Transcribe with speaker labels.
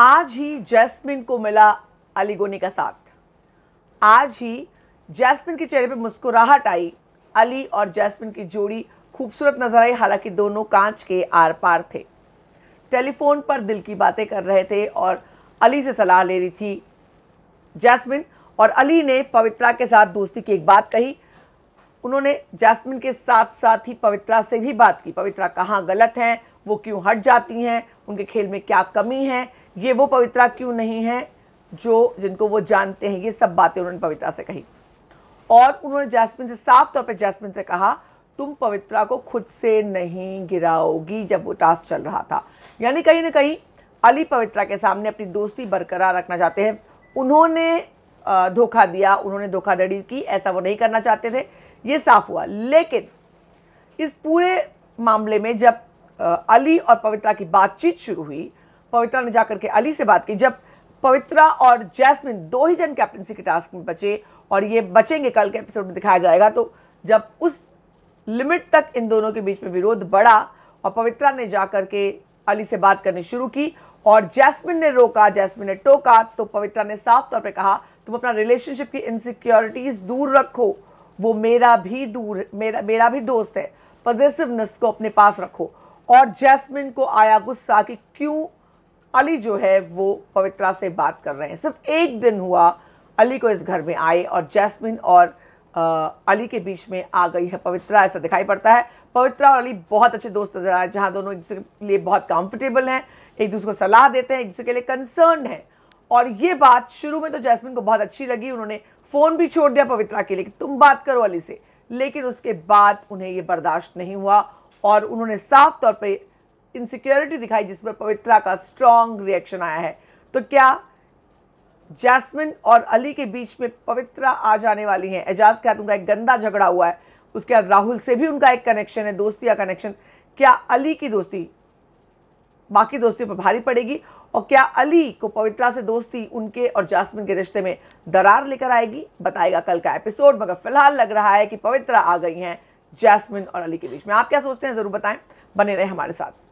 Speaker 1: आज ही जैस्मिन को मिला अलीगोनी का साथ आज ही जैस्मिन के चेहरे पर मुस्कुराहट आई अली और जैस्मिन की जोड़ी खूबसूरत नजर आई हालांकि दोनों कांच के आर पार थे टेलीफोन पर दिल की बातें कर रहे थे और अली से सलाह ले रही थी जैस्मिन और अली ने पवित्रा के साथ दोस्ती की एक बात कही उन्होंने जैस्मिन के साथ साथ ही पवित्रा से भी बात की पवित्रा कहाँ गलत हैं वो क्यों हट जाती हैं उनके खेल में क्या कमी है ये वो पवित्रा क्यों नहीं है जो जिनको वो जानते हैं ये सब बातें उन्होंने पवित्रा से कही और उन्होंने जैस्मिन से साफ तौर पर जैस्मिन से कहा तुम पवित्रा को खुद से नहीं गिराओगी जब वो टास्क चल रहा था यानी कहीं ना कहीं अली पवित्रा के सामने अपनी दोस्ती बरकरार रखना चाहते हैं उन्होंने धोखा दिया उन्होंने धोखाधड़ी की ऐसा वो नहीं करना चाहते थे ये साफ हुआ लेकिन इस पूरे मामले में जब अली और पवित्रा की बातचीत शुरू हुई पवित्रा ने जाकर के अली से बात की जब पवित्रा और जैस्मिन दो ही जन कैप्टनसी के टास्क में बचे और ये बचेंगे कल के एपिसोड में दिखाया जाएगा तो जब उस लिमिट तक इन दोनों के बीच में विरोध बढ़ा और पवित्रा ने जाकर के अली से बात करनी शुरू की और जैस्मिन ने रोका जैस्मिन ने टोका तो पवित्रा ने साफ तौर पर कहा तुम अपना रिलेशनशिप की इनसिक्योरिटीज दूर रखो वो मेरा भी दूर मेरा मेरा भी दोस्त है पॉजिटिवनेस को अपने पास रखो और जैस्मिन को आया गुस्सा कि क्यों अली जो है वो पवित्रा से बात कर रहे हैं सिर्फ एक दिन हुआ अली को इस घर में आए और जैस्मिन और आ, अली के बीच में आ गई है पवित्रा ऐसा दिखाई पड़ता है पवित्रा और अली बहुत अच्छे दोस्त नजर आए जहाँ दोनों एक दूसरे के लिए बहुत कंफर्टेबल हैं एक दूसरे को सलाह देते हैं एक दूसरे के लिए कंसर्न है और ये बात शुरू में तो जैस्मिन को बहुत अच्छी लगी उन्होंने फ़ोन भी छोड़ दिया पवित्रा के लिए कि तुम बात करो अली से लेकिन उसके बाद उन्हें ये बर्दाश्त नहीं हुआ और उन्होंने साफ तौर पर इनसिक्योरिटी दिखाई जिसमें पवित्रा का स्ट्रांग रिएक्शन आया है तो क्या जैस्मिन और अली के बीच में पवित्रा आ जाने वाली हैं एजाज के साथ उनका एक गंदा झगड़ा हुआ है उसके बाद राहुल से भी उनका एक कनेक्शन है दोस्ती या कनेक्शन क्या अली की दोस्ती बाकी दोस्ती पर भारी पड़ेगी और क्या अली को पवित्रा से दोस्ती उनके और जासमिन के रिश्ते में दरार लेकर आएगी बताएगा कल का एपिसोड मगर फिलहाल लग रहा है कि पवित्रा आ गई हैं जैस्मिन और अली के बीच में आप क्या सोचते हैं ज़रूर बताएं बने रहे हमारे साथ